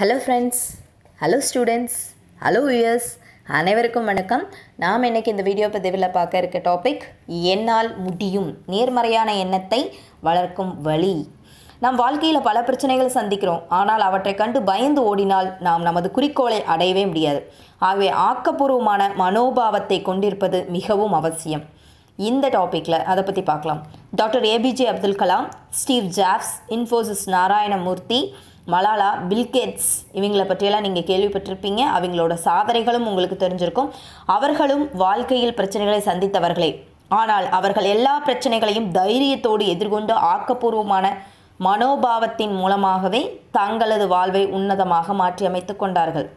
hello friends hello students hello viewers அனைவருக்கும் வணக்கம் நாம் இன்றைக்கி இந்த வீடியோ பதிவில் பார்க்க இருக்க டாபிக் என்னால் முடியும் நேர்மறையான எண்ணத்தை வளர்க்கும் வழி நாம் வாழ்க்கையில் பல பிரச்சனைகளை சந்திக்கிறோம் ஆனால் அவற்றை கண்டு பயந்து ஓடினால் நாம் நமது குறிக்கோளை அடையவே முடியாது ஆகவே ஆக்கப்பூர்வமான மனோபாவத்தை கொண்டிருப்பது மிகவும் அவசியம் இந்த டாப்பிக்கில் அதை பற்றி பார்க்கலாம் doctor APJ Abdul Kalam Steve Jobs Infosys Narayana Murthy Malala Bill Gates இவங்களை பற்றியெல்லாம் நீங்கள் கேள்விப்பட்டிருப்பீங்க அவங்களோட சாதனைகளும் உங்களுக்கு தெரிஞ்சிருக்கும் அவர்களும் வாழ்க்கையில் பிரச்சனைகளை சந்தித்தவர்களே ஆனால் அவர்கள் எல்லா பிரச்சனைகளையும் தைரியத்தோடு எதிர்கொண்டு ஆக்கப்பூர்வமான மனோபாவத்தின் மூலமாகவே தங்களது வாழ்வை உன்னதமாக மாற்றியமைத்து கொண்டார்கள்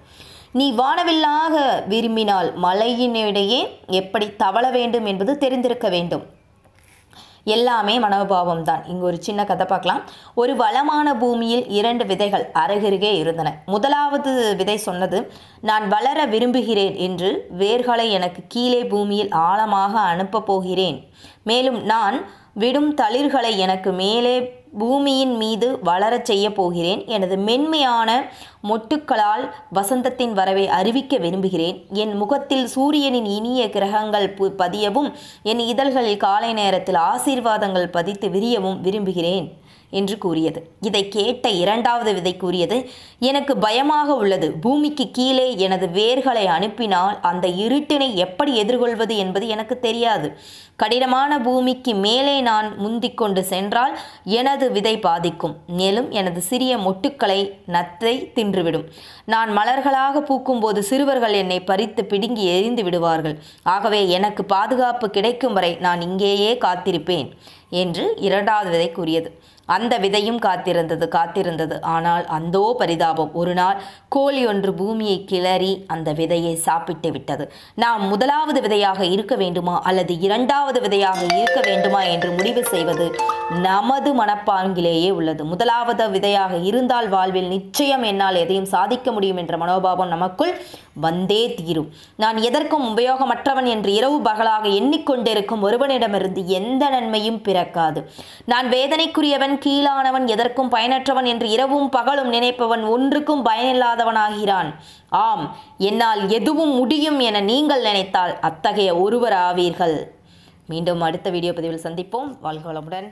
நீ வானவில்லாக விரும்பினால் மலையினிடையே எப்படி தவள வேண்டும் என்பது தெரிந்திருக்க வேண்டும் எல்லாமே மனோபாவம் தான் இங்கு ஒரு சின்ன கதை பார்க்கலாம் ஒரு வளமான பூமியில் இரண்டு விதைகள் அருகருகே இருந்தன முதலாவது விதை சொன்னது நான் வளர விரும்புகிறேன் என்று வேர்களை எனக்கு கீழே பூமியில் ஆழமாக அனுப்பப் போகிறேன் மேலும் நான் விடும் தளிர்களை எனக்கு மேலே பூமியின் மீது வளரச் செய்ய போகிறேன் எனது மென்மையான மொட்டுக்களால் வசந்தத்தின் வரவை அறிவிக்க விரும்புகிறேன் என் முகத்தில் சூரியனின் இனிய கிரகங்கள் பதியவும் என் இதழ்களில் காலை நேரத்தில் ஆசீர்வாதங்கள் பதித்து விரியவும் விரும்புகிறேன் என்று கூறியது இதை கேட்ட இரண்டாவது விதை கூறியது எனக்கு பயமாக உள்ளது பூமிக்கு கீழே எனது வேர்களை அனுப்பினால் அந்த இருட்டினை எப்படி எதிர்கொள்வது என்பது எனக்கு தெரியாது கடினமான பூமிக்கு மேலே நான் முந்திக்கொண்டு சென்றால் எனது விதை பாதிக்கும் மேலும் எனது சிறிய மொட்டுக்களை நத்தை தின் நின்றுவிடும் நான் மலர்களாக பூக்கும்போது சிறுவர்கள் என்னை பறித்து பிடுங்கி எரிந்து விடுவார்கள் ஆகவே எனக்கு பாதுகாப்பு கிடைக்கும் வரை நான் இங்கேயே காத்திருப்பேன் என்று இரண்டாவது விதை கூறியது அந்த விதையும் காத்திருந்தது காத்திருந்தது ஆனால் அந்தோ பரிதாபம் ஒரு நாள் கோழி ஒன்று பூமியை கிளறி அந்த விதையை சாப்பிட்டு விட்டது நாம் முதலாவது விதையாக இருக்க வேண்டுமா அல்லது இரண்டாவது விதையாக இருக்க வேண்டுமா என்று முடிவு செய்வது நமது மனப்பாங்கிலேயே உள்ளது முதலாவது விதையாக இருந்தால் வாழ்வில் நிச்சயம் என்னால் எதையும் சாதிக்க முடியும் என்ற மனோபாவம் நமக்குள் வந்தே தீரும் நான் எதற்கும் உபயோகமற்றவன் என்று இரவு பகலாக எண்ணிக்கொண்டிருக்கும் ஒருவனிடமிருந்து எந்த நன்மையும் பிற இழக்காது நான் வேதனைக்குரியவன் கீழானவன் எதற்கும் பயனற்றவன் என்று இரவும் பகலும் நினைப்பவன் ஒன்றுக்கும் பயனில்லாதவனாகிறான் ஆம் என்னால் எதுவும் முடியும் என நீங்கள் நினைத்தால் அத்தகைய ஒருவர் ஆவீர்கள் மீண்டும் அடுத்த வீடியோ பதிவில் சந்திப்போம் வாழ்க வளமுடன்